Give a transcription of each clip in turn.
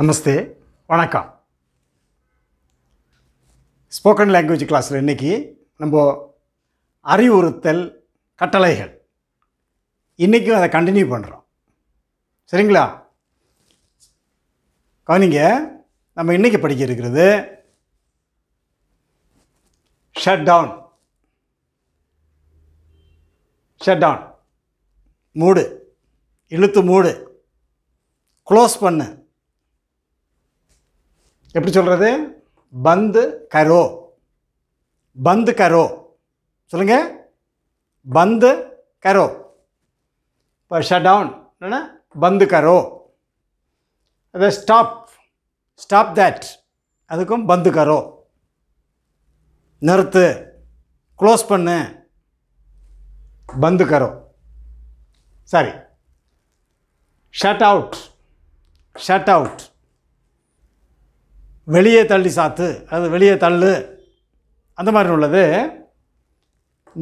நமஸ்தே வணக்கம் spoken language கிளாஸில் இன்றைக்கி நம்ம அறிவுறுத்தல் கட்டளைகள் இன்றைக்கும் அதை கண்டினியூ பண்ணுறோம் சரிங்களா கவனிங்க நம்ம இன்றைக்கி படிக்க இருக்கிறது ஷட் டவுன் ஷட் டவுன் மூடு இழுத்து மூடு க்ளோஸ் பண்ணு எப்படி சொல்கிறது பந்து கரோ பந்து கரோ சொல்லுங்க பந்து கரோ இப்போ ஷட் டவுன் என்னென்னா பந்து கரோ அதை ஸ்டாப் ஸ்டாப் தேட் அதுக்கும் பந்து கரோ நிறுத்து க்ளோஸ் பண்ணு பந்து கரோ sorry shut out shut out வெளியே தள்ளி சாத்து அது வெளியே தள்ளு அந்த மாதிரி உள்ளது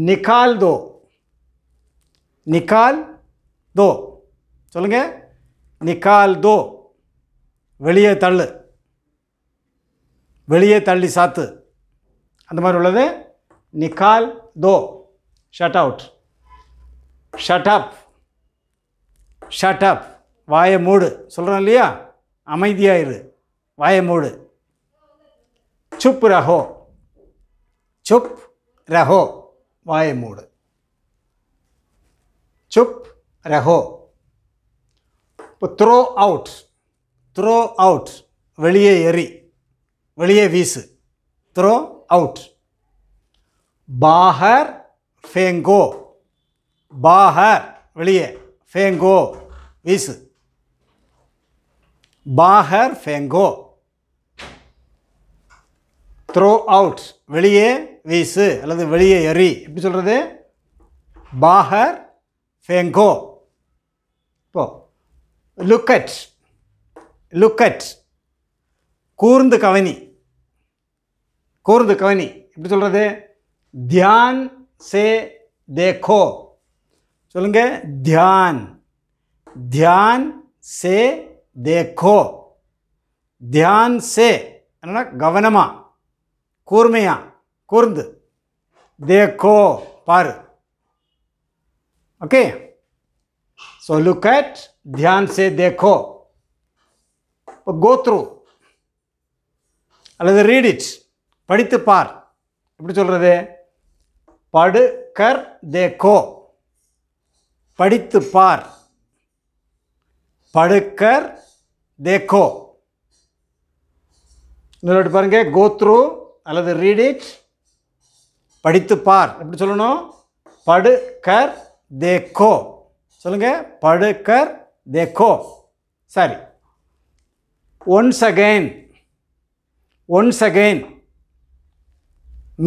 நிகால் தோ நிகால் தோ சொல்லுங்கள் நிகால் தோ வெளியே தள்ளு வெளியே தள்ளி சாத்து அந்த மாதிரி உள்ளது நிகால் தோ shut out shut up shut up வாய மூடு சொல்கிறோம் இல்லையா அமைதியாயிரு வாய மூடு चुप रहो चुप रहो वाय मूड चुप रहो थ्रो आउट थ्रो आउट वेये एरी वेये वीस थ्रो आउट बाहर फेंगो बाहर वेये फेंगो वीस बाहर फेंगो த்ரோ அவுட் வெளியே வீசு அல்லது வெளியே எறி எப்படி சொல்கிறது பாஹர் ஃபேங்கோ இப்போ லுக்கட் லுக்கட் கூர்ந்து கவனி கூர்ந்து கவனி எப்படி சொல்கிறது தியான் சே தேக்கோ சொல்லுங்க தியான் தியான் சே தேக்கோ தியான் சே என்னன்னா கவனமாக கூர்மையா கூர்ந்து தேக்கோ பாரு ஓகே ஸோ லுக் அட் தியான் சே தேக்கோ இப்போ கோத்ரூ அல்லது ரீட் இட் படித்து பார் எப்படி சொல்கிறது படு கர் தேக்கோ படித்து பார் படுக்கர் தேக்கோ இன்னொரு பாருங்க கோத்ரூ அல்லது ரீட் இட் படித்து பார் எப்படி சொல்லணும் படுக்கர் தேக்கோ சொல்லுங்கள் படுக்கர் தேக்கோ sorry once again once again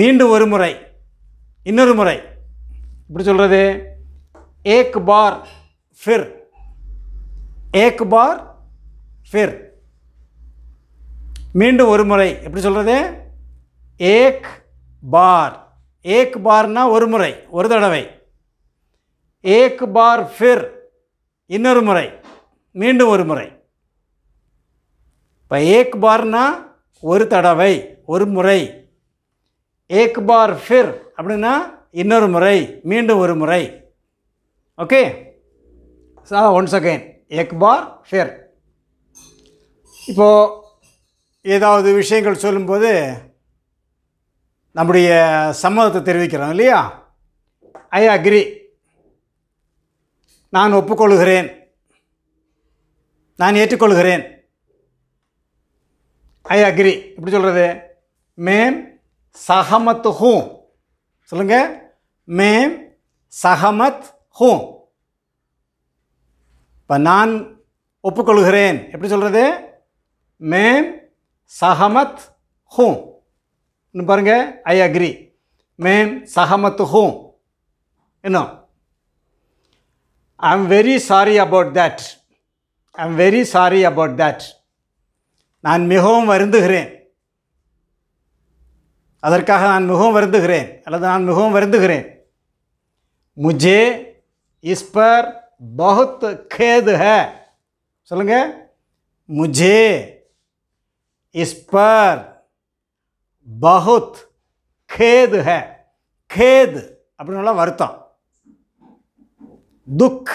மீண்டும் ஒரு முறை இன்னொரு முறை இப்படி சொல்கிறது ஏக் பார் ஃபிர் ஏக் பார் ஃபிர் மீண்டும் ஒரு முறை எப்படி சொல்கிறது ஏக் பார் ஏக் பார்னா ஒரு முறை ஒரு தடவை ஏக் பார் ஃபிர் இன்னொரு முறை மீண்டும் ஒரு முறை இப்போ ஏக் பார்னா ஒரு தடவை ஒரு முறை ஏக் பார் ஃபிர் அப்படின்னா இன்னொரு முறை மீண்டும் ஒரு முறை ஓகே சா ஒன்ஸ் அகெயின் ஏக் பார் ஃபிர் இப்போது ஏதாவது விஷயங்கள் சொல்லும்போது நம்முடைய சம்மதத்தை தெரிவிக்கிறோம் இல்லையா ஐ அக்ரி நான் ஒப்புக்கொள்கிறேன் நான் ஏற்றுக்கொள்கிறேன் ஐ அக்ரி எப்படி சொல்கிறது மேம் சஹமத் ஹூ சொல்லுங்க மேம் சஹமத் ஹூ இப்போ நான் ஒப்புக்கொள்கிறேன் எப்படி சொல்கிறது மேம் சஹமத் ஹூ இன்னும் பாருங்கள் ஐ அக்ரி மேம் சஹமத்து ஹூம் இன்னும் I am very sorry about that I am very sorry about that நான் மிகவும் வருந்துகிறேன் அதற்காக நான் மிகவும் வருந்துகிறேன் அல்லது நான் மிகவும் வருந்துகிறேன் முஜே இஸ்பர் பகுத் கேது ஹ சொல்லுங்கள் முஜே இஸ்பர் बहुत खेद है खेद अपने वर्त दुख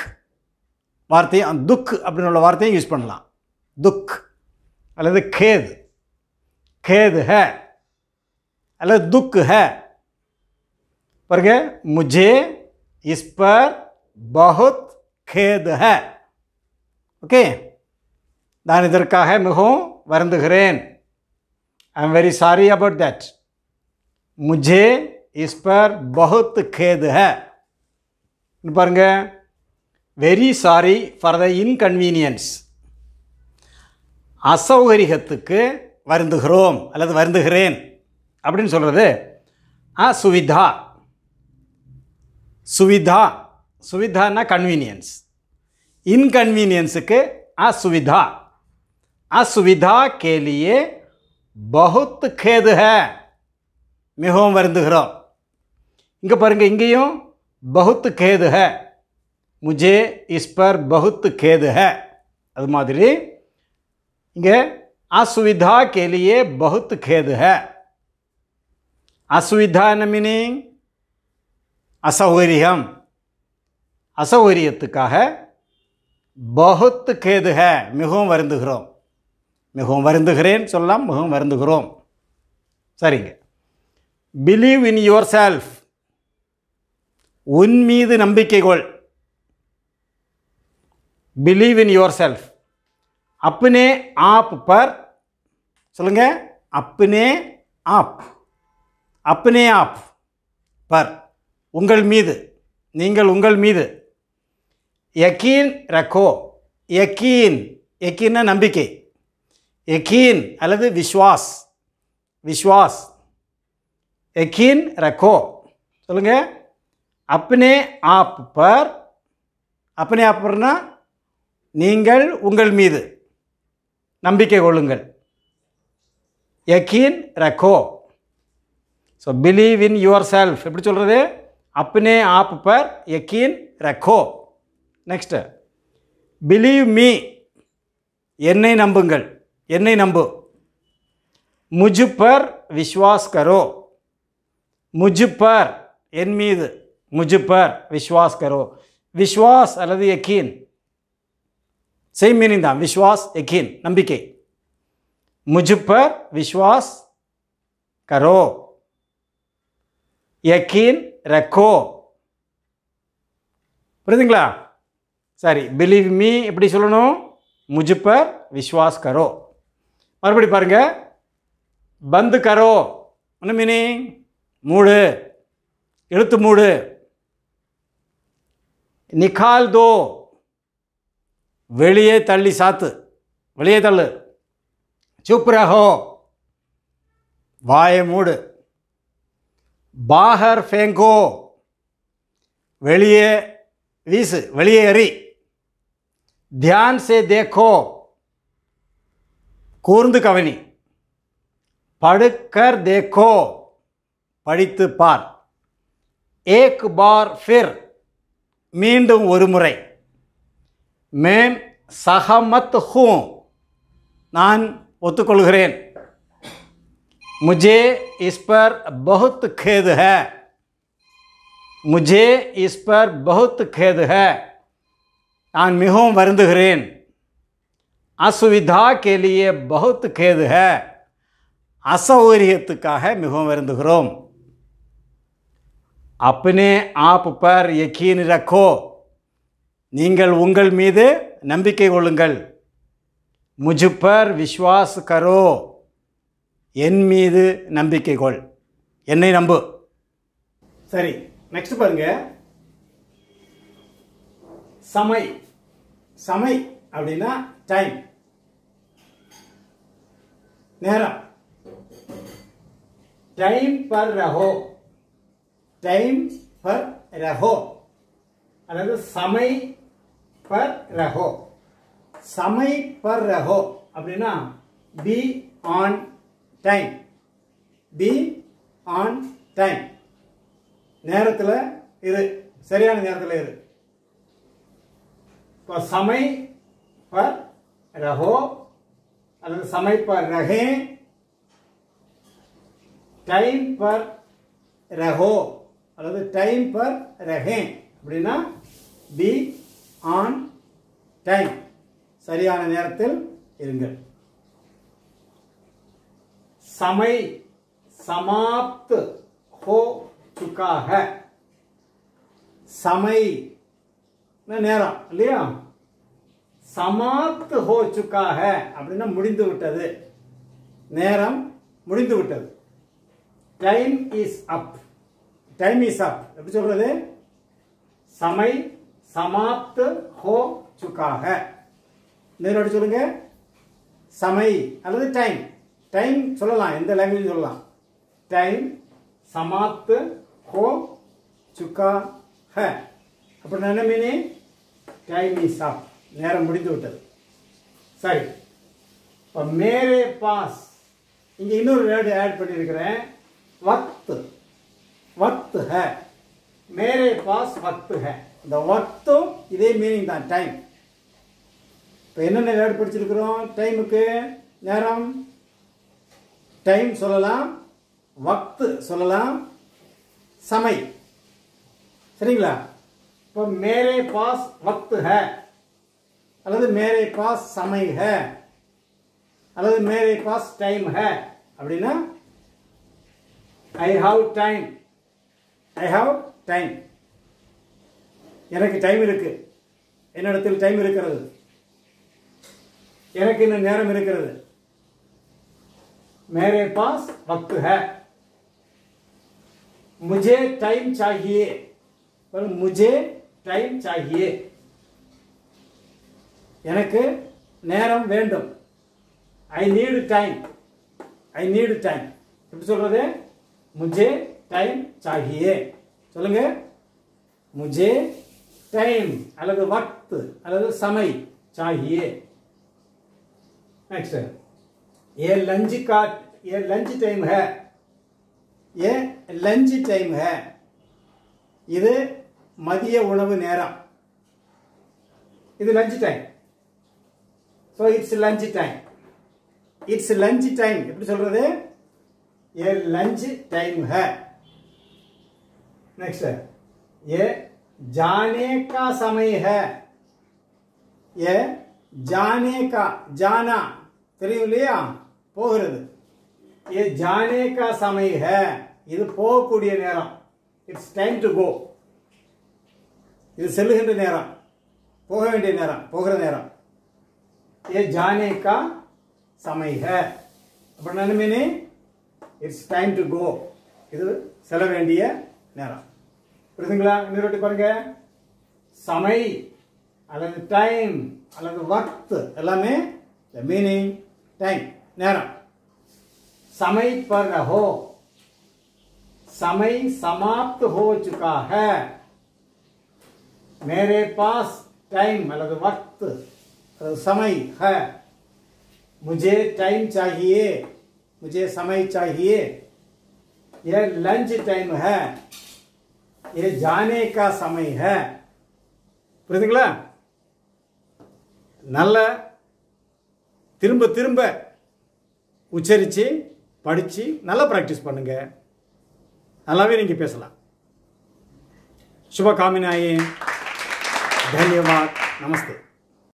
वार्त अं, दुख अपने वार्त यूज दुख अलग खेद खेद है अलग दुख है पर क्या मुझे इस पर बहुत खेद है ओके दाने दर का है मैं हूँ वरंद्रेन I am very sorry about that मुझे इस पर बहुत खेद है பாருங்க very sorry for the inconvenience அசௌகரியத்துக்கு வருந்துகிறோம் அல்லது வருந்துகிறேன் அப்படின்னு சொல்கிறது ஆ சுவிதா சுவிதா சுவிதான்னா கன்வீனியன்ஸ் இன்கன்வீனியன்ஸுக்கு அசுவிதா அசுவிதா கேலியே बहुत खेद मिवो इंपें इं बहुत खेद मुझे इस पर बहुत खेद अदारी इं असुविधा के लिए बहुत खेद असुविधा मीनी असौर्यम असौर्यत बहुत खेद मिवो மிகவும் வருந்துகிறேன் சொல்லலாம் மிகவும் வருந்துகிறோம் சரிங்க பிலீவ் இன் யுவர் செல்ஃப் உன் மீது நம்பிக்கை கொள் பிலீவ் இன் யுவர் செல்ஃப் அப்பனே ஆப் பர் சொல்லுங்க அப்பனே ஆப் அப்பனே ஆப் பர் உங்கள் மீது நீங்கள் உங்கள் மீது யக்கீன் ரக்கோ யக்கீன் யக்கீன்னா நம்பிக்கை எக்கீன் அல்லது விஸ்வாஸ் விஸ்வாஸ் எக்கீன் ரெக்கோ சொல்லுங்கள் அப்னே ஆப் பர் அப்னே ஆப் நீங்கள் உங்கள் மீது நம்பிக்கை கொள்ளுங்கள் யக்கீன் ரக்கோ so believe in yourself எப்படி சொல்கிறது அப்னே ஆப் பர் யக்கீன் ரக்கோ நெக்ஸ்ட்டு பிலீவ் மீ என்னை நம்புங்கள் என்னை நம்பு முஜுப்பர் விஸ்வாஸ்கரோ விஸ்வாஸ் என் மீது முஜு விஸ்வாஸ்கரோ விஸ்வாஸ் விஸ்வாஸ் அல்லது யக்கீன் சேம் மீனிங் தான் விஸ்வாஸ் எக்கீன் நம்பிக்கை முஜு விஸ்வாஸ் கரோ எக்கீன் ரக்கோ புரியுதுங்களா சரி பிலீவ் மீ எப்படி சொல்லணும் முஜு விஸ்வாஸ் கரோ மறுபடி பாருங்க பந்து கரோ ஒன்று மீனிங் மூடு எழுத்து மூடு நிகால் தோ வெளியே தள்ளி சாத்து வெளியே தள்ளு சுப் ரஹோ வாயை மூடு பாஹர் ஃபேங்கோ வெளியே வீசு வெளியே எறி தியான் சே தேக்கோ கூர்ந்து கவனி படுக்கர் தேக்கோ படித்து பார் ஏக் பார் ஃபிர் மீண்டும் ஒரு முறை மேம் சஹமத் ஹூ நான் ஒத்துக்கொள்கிறேன் முஜே இஸ்பர் பகுத் கேது ஹ முஜே இஸ்பர் பகுத் கேது ஹ நான் மிகவும் வருந்துகிறேன் அசுவிதா கேலியே பகுத் கேதுக அசௌகரியத்துக்காக மிகவும் வருந்துகிறோம் அப்பனே ஆப் பர் यकीन ரக்கோ நீங்கள் உங்கள் மீது நம்பிக்கை கொள்ளுங்கள் முஜுப்பர் விஸ்வாஸ் கரோ என் மீது நம்பிக்கை கொள் என்னை நம்பு சரி நெக்ஸ்ட் பாருங்க சமை சமை அப்படின்னா டைம் நேரம் டைம் பர் ரஹோ டைம் பர் ரஹோ அதாவது சமை பர் ரஹோ சமை பர் ரஹோ அப்படின்னா be on time be on time நேரத்தில் இது சரியான நேரத்தில் இது இப்போ சமை பர் ரஹோ समय पर रहें டைம் பர் ரஹோ அல்லது டைம் பர் ரஹேன் அப்படின்னா பி ஆன் டைம் சரியான நேரத்தில் இருங்கள் சமை சமாப்த் ஹோ சுக்காக சமை நேரம் இல்லையா சமாப்த் ஹோ சுக்காக அப்படின்னா முடிந்து விட்டது நேரம் முடிந்து விட்டது time is up time is up எப்படி சொல்றது சமை சமாப்த் ஹோ சுக்காக நேரோடு சொல்லுங்க சமை அல்லது டைம் டைம் சொல்லலாம் எந்த லாங்குவேஜ் சொல்லலாம் டைம் சமாப்த் ஹோ சுக்கா ஹ அப்படின்னா என்ன மீனிங் டைம் இஸ் அப் நேரம் முடிந்து விட்டது சரி இப்போ மேரே பாஸ் இங்கே இன்னொரு வேர்டு ஆட் பண்ணியிருக்கிறேன் வத்து வத்து ஹ மேரே பாஸ் வத்து ஹ இந்த வத்தும் இதே மீனிங் தான் டைம் இப்போ என்னென்ன வேர்டு படிச்சிருக்கிறோம் டைமுக்கு நேரம் டைம் சொல்லலாம் வக்து சொல்லலாம் சமை சரிங்களா இப்போ மேலே பாஸ் வக்து ஹ அல்லது மேரே பாஸ் சமை ஹ அல்லது மேரே பாஸ் டைம் ஹ அப்படின்னா I have time I have time எனக்கு டைம் இருக்கு என்னிடத்தில் டைம் இருக்கிறது எனக்கு இன்னும் நேரம் இருக்கிறது மேரே பாஸ் வக்து ஹ முஜே டைம் சாகியே முஜே டைம் சாகியே எனக்கு நேரம் வேண்டும் I need time I need time எப்படி சொல்கிறது முஜே டைம் சாகியே சொல்லுங்க முஜே டைம் அல்லது வக்து அல்லது சமை சாகியே नेक्स्ट ஏ லஞ்சு காட் ஏ लंच டைம் है ஏ லஞ்சு டைம் ஹே இது மதிய உணவு நேரம் இது lunch time so it's lunch time it's lunch time எப்படி சொல்றது a lunch time ha next ये jaane ka samay है ये jaane ka jana தெரியும் இல்லையா போகிறது ये जाने का समय है இது போகக்கூடிய நேரம் இட்ஸ் டைம் டு கோ இது செல்லுகின்ற நேரம் போக வேண்டிய நேரம் போகிற நேரம் ये जाने का समय है அப்படின்னா மீனே இட்ஸ் டைம் டு கோ இது செல்ல வேண்டிய நேரம் புரியுதுங்களா இன்னொரு வாட்டி பாருங்க சமை அல்லது டைம் அல்லது வக்த் எல்லாமே த மீனிங் டைம் நேரம் சமை பர் ரஹோ समय समाप्त हो चुका है मेरे पास टाइम मतलब समय है मुझे टाइम चाहिए मुझे समय चाहिए यह लंच टाइम है यह जाने का समय है புரியுதுங்களா நல்ல திரும்ப திரும்ப உச்சரித்து படித்து நல்லா ப்ராக்டிஸ் பண்ணுங்கள் நல்லாவே நீங்கள் பேசலாம் शुभकामनाएं தன்யவாத் நமஸ்தே